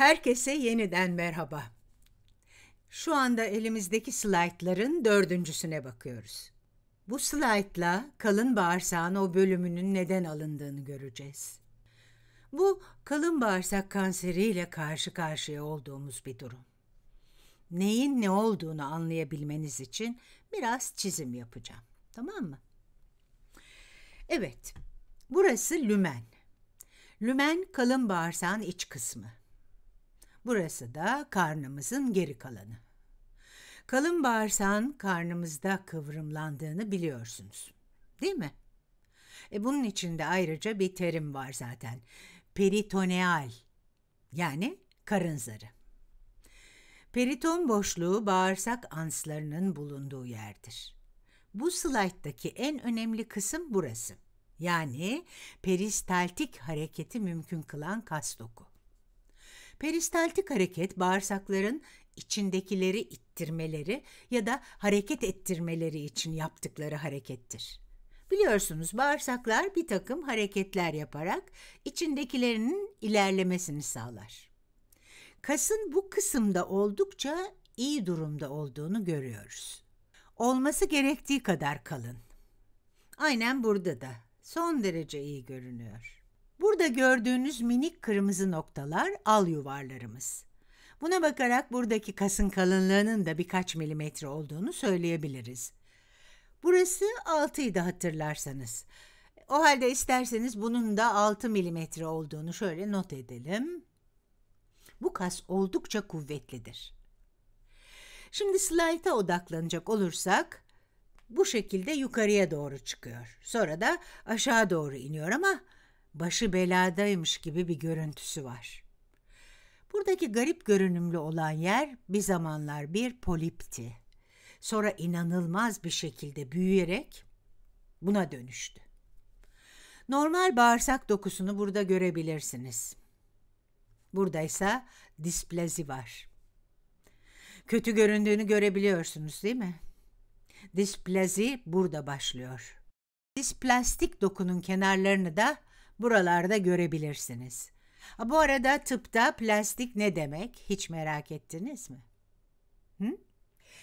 Herkese yeniden merhaba. Şu anda elimizdeki slaytların dördüncüsüne bakıyoruz. Bu slaytla kalın bağırsağın o bölümünün neden alındığını göreceğiz. Bu kalın bağırsak kanseriyle karşı karşıya olduğumuz bir durum. Neyin ne olduğunu anlayabilmeniz için biraz çizim yapacağım. Tamam mı? Evet. Burası lümen. Lümen kalın bağırsağın iç kısmı. Burası da karnımızın geri kalanı. Kalın bağırsağın karnımızda kıvrımlandığını biliyorsunuz. Değil mi? E bunun içinde ayrıca bir terim var zaten. Peritoneal yani karın zarı. Periton boşluğu bağırsak anslarının bulunduğu yerdir. Bu slayttaki en önemli kısım burası. Yani peristaltik hareketi mümkün kılan kas doku. Peristaltik hareket bağırsakların içindekileri ittirmeleri ya da hareket ettirmeleri için yaptıkları harekettir. Biliyorsunuz bağırsaklar bir takım hareketler yaparak içindekilerinin ilerlemesini sağlar. Kasın bu kısımda oldukça iyi durumda olduğunu görüyoruz. Olması gerektiği kadar kalın. Aynen burada da son derece iyi görünüyor. Burada gördüğünüz minik kırmızı noktalar al yuvarlarımız. Buna bakarak buradaki kasın kalınlığının da birkaç milimetre olduğunu söyleyebiliriz. Burası 6'ydı hatırlarsanız. O halde isterseniz bunun da 6 milimetre olduğunu şöyle not edelim. Bu kas oldukça kuvvetlidir. Şimdi slayta odaklanacak olursak bu şekilde yukarıya doğru çıkıyor. Sonra da aşağı doğru iniyor ama başı beladaymış gibi bir görüntüsü var. Buradaki garip görünümlü olan yer bir zamanlar bir polipti. Sonra inanılmaz bir şekilde büyüyerek buna dönüştü. Normal bağırsak dokusunu burada görebilirsiniz. Buradaysa displazi var. Kötü göründüğünü görebiliyorsunuz değil mi? Displazi burada başlıyor. Displastik dokunun kenarlarını da buralarda görebilirsiniz. Bu arada tıpta plastik ne demek hiç merak ettiniz mi? Hı?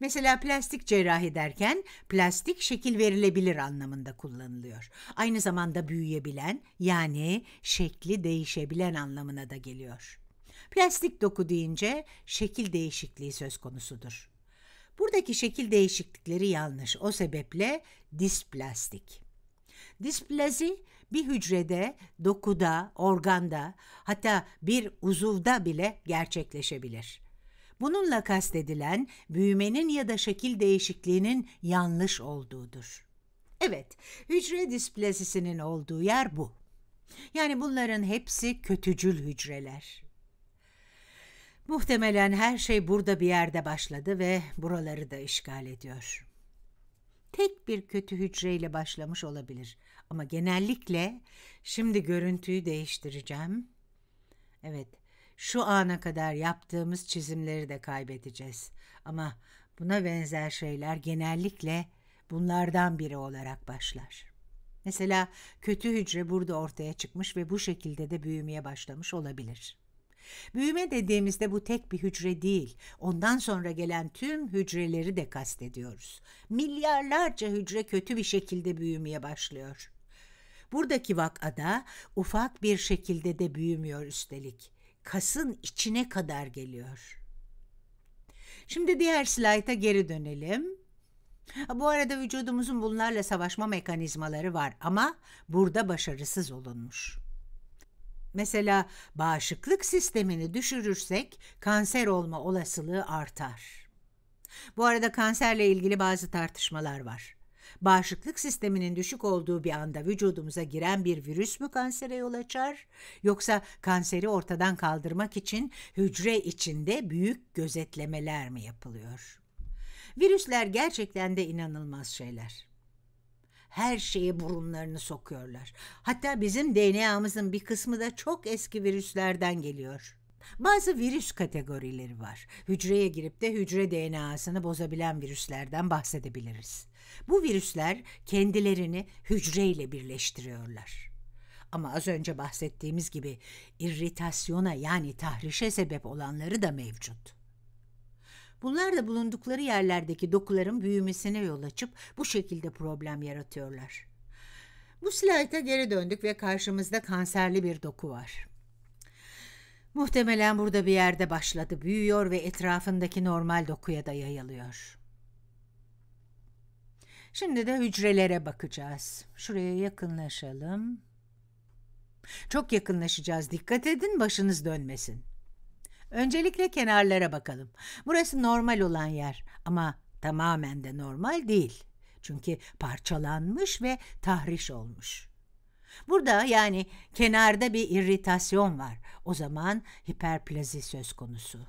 Mesela plastik cerrahi derken plastik şekil verilebilir anlamında kullanılıyor. Aynı zamanda büyüyebilen yani şekli değişebilen anlamına da geliyor. Plastik doku deyince şekil değişikliği söz konusudur. Buradaki şekil değişiklikleri yanlış. O sebeple displastik. Displazi bir hücrede, dokuda, organda hatta bir uzuvda bile gerçekleşebilir. Bununla kastedilen büyümenin ya da şekil değişikliğinin yanlış olduğudur. Evet, hücre displasisinin olduğu yer bu. Yani bunların hepsi kötücül hücreler. Muhtemelen her şey burada bir yerde başladı ve buraları da işgal ediyor. Tek bir kötü hücreyle başlamış olabilir. Ama genellikle şimdi görüntüyü değiştireceğim. Evet, şu ana kadar yaptığımız çizimleri de kaybedeceğiz. Ama buna benzer şeyler genellikle bunlardan biri olarak başlar. Mesela kötü hücre burada ortaya çıkmış ve bu şekilde de büyümeye başlamış olabilir. Büyüme dediğimizde bu tek bir hücre değil, ondan sonra gelen tüm hücreleri de kastediyoruz. Milyarlarca hücre kötü bir şekilde büyümeye başlıyor. Buradaki vakada ufak bir şekilde de büyümüyor üstelik. Kasın içine kadar geliyor. Şimdi diğer slayta geri dönelim. Bu arada vücudumuzun bunlarla savaşma mekanizmaları var ama burada başarısız olunmuş. Mesela bağışıklık sistemini düşürürsek kanser olma olasılığı artar. Bu arada kanserle ilgili bazı tartışmalar var. Bağışıklık sisteminin düşük olduğu bir anda vücudumuza giren bir virüs mü kansere yol açar yoksa kanseri ortadan kaldırmak için hücre içinde büyük gözetlemeler mi yapılıyor? Virüsler gerçekten de inanılmaz şeyler. Her şeyi burunlarını sokuyorlar. Hatta bizim DNA'mızın bir kısmı da çok eski virüslerden geliyor. Bazı virüs kategorileri var. Hücreye girip de hücre DNA'sını bozabilen virüslerden bahsedebiliriz. Bu virüsler kendilerini hücreyle birleştiriyorlar. Ama az önce bahsettiğimiz gibi irritasyona yani tahrişe sebep olanları da mevcut. Bunlar da bulundukları yerlerdeki dokuların büyümesine yol açıp bu şekilde problem yaratıyorlar. Bu slayta geri döndük ve karşımızda kanserli bir doku var. Muhtemelen burada bir yerde başladı, büyüyor ve etrafındaki normal dokuya da yayılıyor. Şimdi de hücrelere bakacağız. Şuraya yakınlaşalım. Çok yakınlaşacağız. Dikkat edin başınız dönmesin. Öncelikle kenarlara bakalım. Burası normal olan yer ama tamamen de normal değil. Çünkü parçalanmış ve tahriş olmuş. Burada yani kenarda bir irritasyon var. O zaman hiperplazi söz konusu.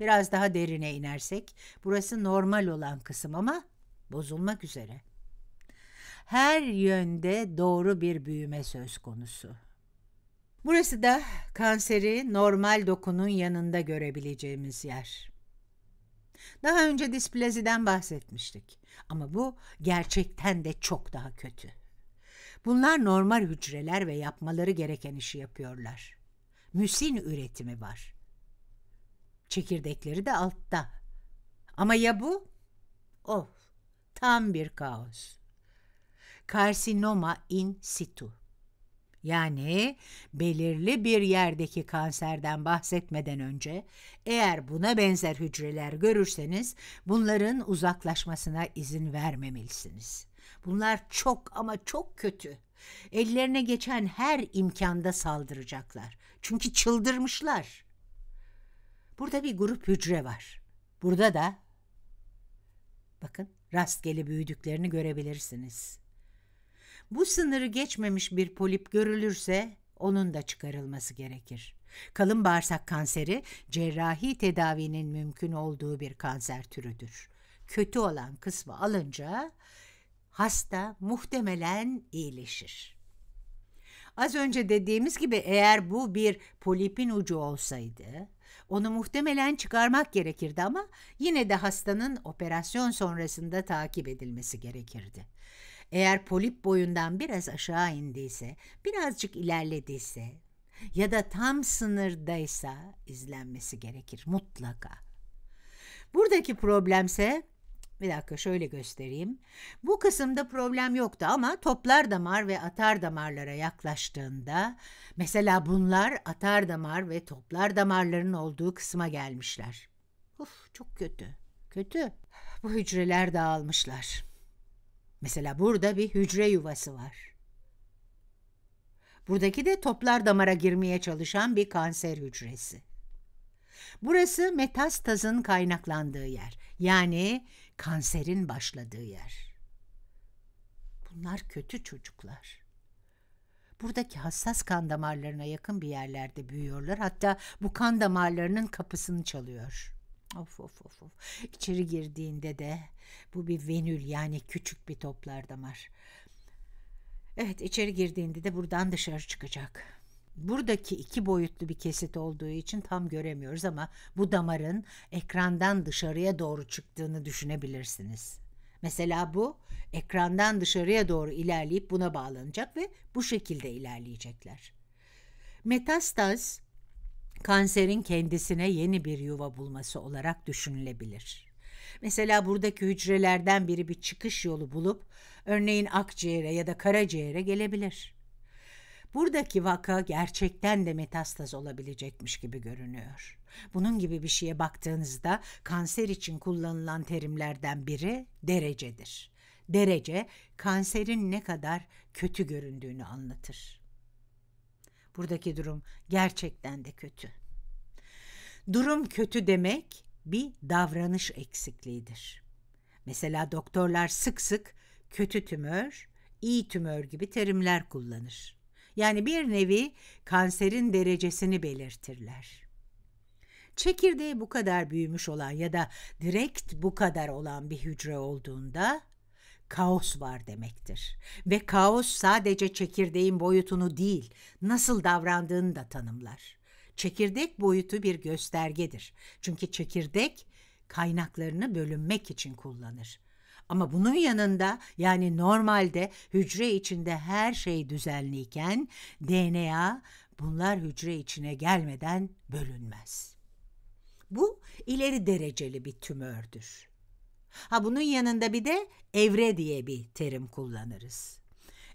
Biraz daha derine inersek burası normal olan kısım ama bozulmak üzere. Her yönde doğru bir büyüme söz konusu. Burası da kanseri normal dokunun yanında görebileceğimiz yer. Daha önce displaziden bahsetmiştik ama bu gerçekten de çok daha kötü. Bunlar normal hücreler ve yapmaları gereken işi yapıyorlar. Müsin üretimi var. Çekirdekleri de altta. Ama ya bu? Of, oh, tam bir kaos. Karsinoma in situ. Yani belirli bir yerdeki kanserden bahsetmeden önce eğer buna benzer hücreler görürseniz bunların uzaklaşmasına izin vermemelisiniz.'' Bunlar çok ama çok kötü. Ellerine geçen her imkanda saldıracaklar. Çünkü çıldırmışlar. Burada bir grup hücre var. Burada da bakın rastgele büyüdüklerini görebilirsiniz. Bu sınırı geçmemiş bir polip görülürse onun da çıkarılması gerekir. Kalın bağırsak kanseri cerrahi tedavinin mümkün olduğu bir kanser türüdür. Kötü olan kısmı alınca hasta muhtemelen iyileşir. Az önce dediğimiz gibi eğer bu bir polipin ucu olsaydı onu muhtemelen çıkarmak gerekirdi ama yine de hastanın operasyon sonrasında takip edilmesi gerekirdi. Eğer polip boyundan biraz aşağı indiyse, birazcık ilerlediyse ya da tam sınırdaysa izlenmesi gerekir mutlaka. Buradaki problemse bir dakika şöyle göstereyim. Bu kısımda problem yoktu ama toplar damar ve atar damarlara yaklaştığında mesela bunlar atar damar ve toplar damarların olduğu kısma gelmişler. Uf çok kötü. Kötü. Bu hücreler dağılmışlar. Mesela burada bir hücre yuvası var. Buradaki de toplar damara girmeye çalışan bir kanser hücresi. Burası metastazın kaynaklandığı yer. Yani kanserin başladığı yer. Bunlar kötü çocuklar. Buradaki hassas kan damarlarına yakın bir yerlerde büyüyorlar. Hatta bu kan damarlarının kapısını çalıyor. Of of of of. İçeri girdiğinde de bu bir venül yani küçük bir toplar damar. Evet içeri girdiğinde de buradan dışarı çıkacak.'' Buradaki iki boyutlu bir kesit olduğu için tam göremiyoruz ama bu damarın ekrandan dışarıya doğru çıktığını düşünebilirsiniz. Mesela bu ekrandan dışarıya doğru ilerleyip buna bağlanacak ve bu şekilde ilerleyecekler. Metastaz kanserin kendisine yeni bir yuva bulması olarak düşünülebilir. Mesela buradaki hücrelerden biri bir çıkış yolu bulup örneğin akciğere ya da karaciğere gelebilir. Buradaki vaka gerçekten de metastaz olabilecekmiş gibi görünüyor. Bunun gibi bir şeye baktığınızda kanser için kullanılan terimlerden biri derecedir. Derece kanserin ne kadar kötü göründüğünü anlatır. Buradaki durum gerçekten de kötü. Durum kötü demek bir davranış eksikliğidir. Mesela doktorlar sık sık kötü tümör, iyi tümör gibi terimler kullanır yani bir nevi kanserin derecesini belirtirler. Çekirdeği bu kadar büyümüş olan ya da direkt bu kadar olan bir hücre olduğunda kaos var demektir. Ve kaos sadece çekirdeğin boyutunu değil, nasıl davrandığını da tanımlar. Çekirdek boyutu bir göstergedir. Çünkü çekirdek kaynaklarını bölünmek için kullanır. Ama bunun yanında yani normalde hücre içinde her şey düzenliyken DNA bunlar hücre içine gelmeden bölünmez. Bu ileri dereceli bir tümördür. Ha bunun yanında bir de evre diye bir terim kullanırız.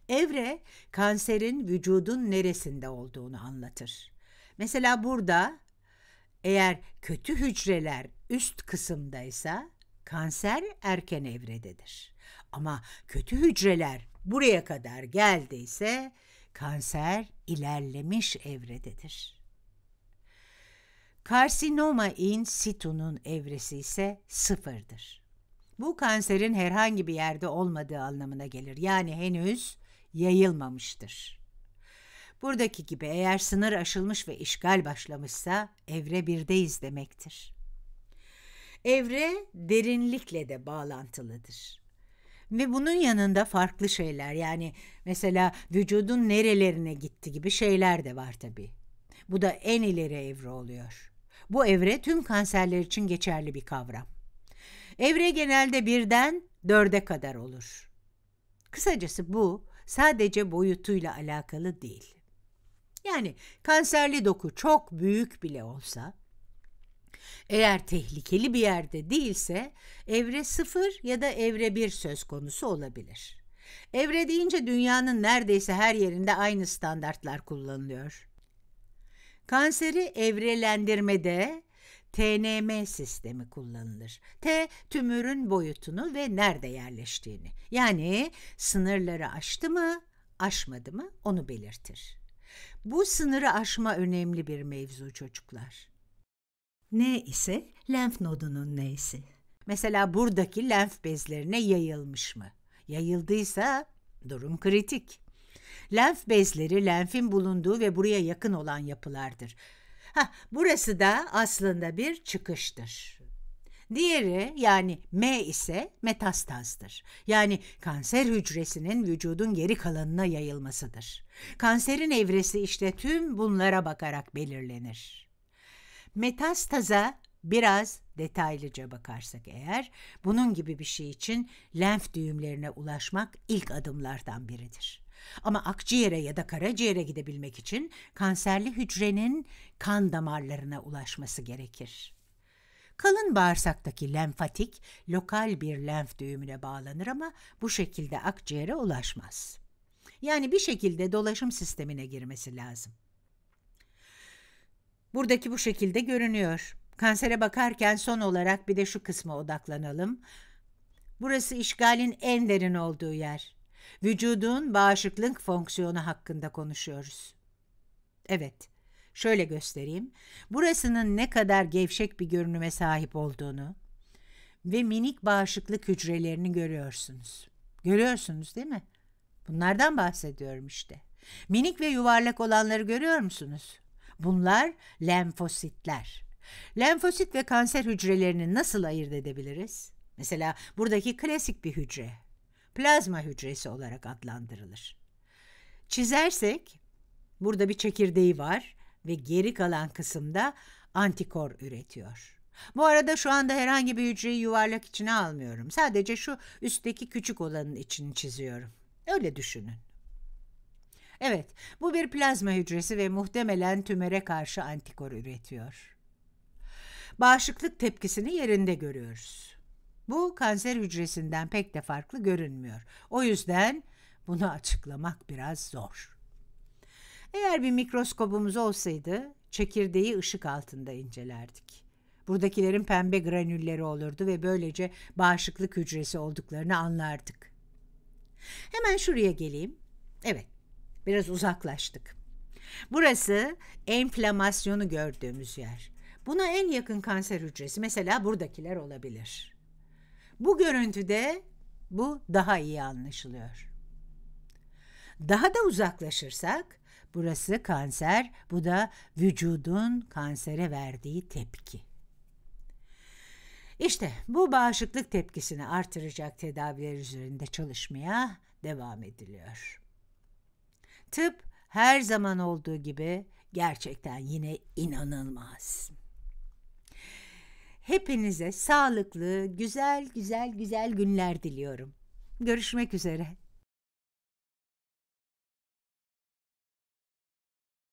Evre kanserin vücudun neresinde olduğunu anlatır. Mesela burada eğer kötü hücreler üst kısımdaysa Kanser erken evrededir. Ama kötü hücreler buraya kadar geldiyse kanser ilerlemiş evrededir. Karsinoma in situ'nun evresi ise sıfırdır. Bu kanserin herhangi bir yerde olmadığı anlamına gelir. Yani henüz yayılmamıştır. Buradaki gibi eğer sınır aşılmış ve işgal başlamışsa evre birdeyiz demektir. Evre derinlikle de bağlantılıdır. Ve bunun yanında farklı şeyler yani mesela vücudun nerelerine gitti gibi şeyler de var tabii. Bu da en ileri evre oluyor. Bu evre tüm kanserler için geçerli bir kavram. Evre genelde birden dörde kadar olur. Kısacası bu sadece boyutuyla alakalı değil. Yani kanserli doku çok büyük bile olsa eğer tehlikeli bir yerde değilse evre 0 ya da evre 1 söz konusu olabilir. Evre deyince dünyanın neredeyse her yerinde aynı standartlar kullanılıyor. Kanseri evrelendirmede TNM sistemi kullanılır. T tümörün boyutunu ve nerede yerleştiğini. Yani sınırları aştı mı, aşmadı mı onu belirtir. Bu sınırı aşma önemli bir mevzu çocuklar. N ise lenf nodunun N'si. Mesela buradaki lenf bezlerine yayılmış mı? Yayıldıysa durum kritik. Lenf bezleri lenfin bulunduğu ve buraya yakın olan yapılardır. Ha, burası da aslında bir çıkıştır. Diğeri yani M ise metastazdır. Yani kanser hücresinin vücudun geri kalanına yayılmasıdır. Kanserin evresi işte tüm bunlara bakarak belirlenir. Metastaza biraz detaylıca bakarsak eğer bunun gibi bir şey için lenf düğümlerine ulaşmak ilk adımlardan biridir. Ama akciğere ya da karaciğere gidebilmek için kanserli hücrenin kan damarlarına ulaşması gerekir. Kalın bağırsaktaki lenfatik lokal bir lenf düğümüne bağlanır ama bu şekilde akciğere ulaşmaz. Yani bir şekilde dolaşım sistemine girmesi lazım. Buradaki bu şekilde görünüyor. Kansere bakarken son olarak bir de şu kısma odaklanalım. Burası işgalin en derin olduğu yer. Vücudun bağışıklık fonksiyonu hakkında konuşuyoruz. Evet, şöyle göstereyim. Burasının ne kadar gevşek bir görünüme sahip olduğunu ve minik bağışıklık hücrelerini görüyorsunuz. Görüyorsunuz değil mi? Bunlardan bahsediyorum işte. Minik ve yuvarlak olanları görüyor musunuz? Bunlar lenfositler. Lenfosit ve kanser hücrelerini nasıl ayırt edebiliriz? Mesela buradaki klasik bir hücre plazma hücresi olarak adlandırılır. Çizersek burada bir çekirdeği var ve geri kalan kısımda antikor üretiyor. Bu arada şu anda herhangi bir hücreyi yuvarlak içine almıyorum. Sadece şu üstteki küçük olanın içini çiziyorum. Öyle düşünün. Evet, bu bir plazma hücresi ve muhtemelen tümöre karşı antikor üretiyor. Bağışıklık tepkisini yerinde görüyoruz. Bu kanser hücresinden pek de farklı görünmüyor. O yüzden bunu açıklamak biraz zor. Eğer bir mikroskopumuz olsaydı çekirdeği ışık altında incelerdik. Buradakilerin pembe granülleri olurdu ve böylece bağışıklık hücresi olduklarını anlardık. Hemen şuraya geleyim. Evet, Biraz uzaklaştık. Burası enflamasyonu gördüğümüz yer. Buna en yakın kanser hücresi mesela buradakiler olabilir. Bu görüntüde bu daha iyi anlaşılıyor. Daha da uzaklaşırsak burası kanser, bu da vücudun kansere verdiği tepki. İşte bu bağışıklık tepkisini artıracak tedaviler üzerinde çalışmaya devam ediliyor. Tıp her zaman olduğu gibi gerçekten yine inanılmaz. Hepinize sağlıklı, güzel güzel güzel günler diliyorum. Görüşmek üzere.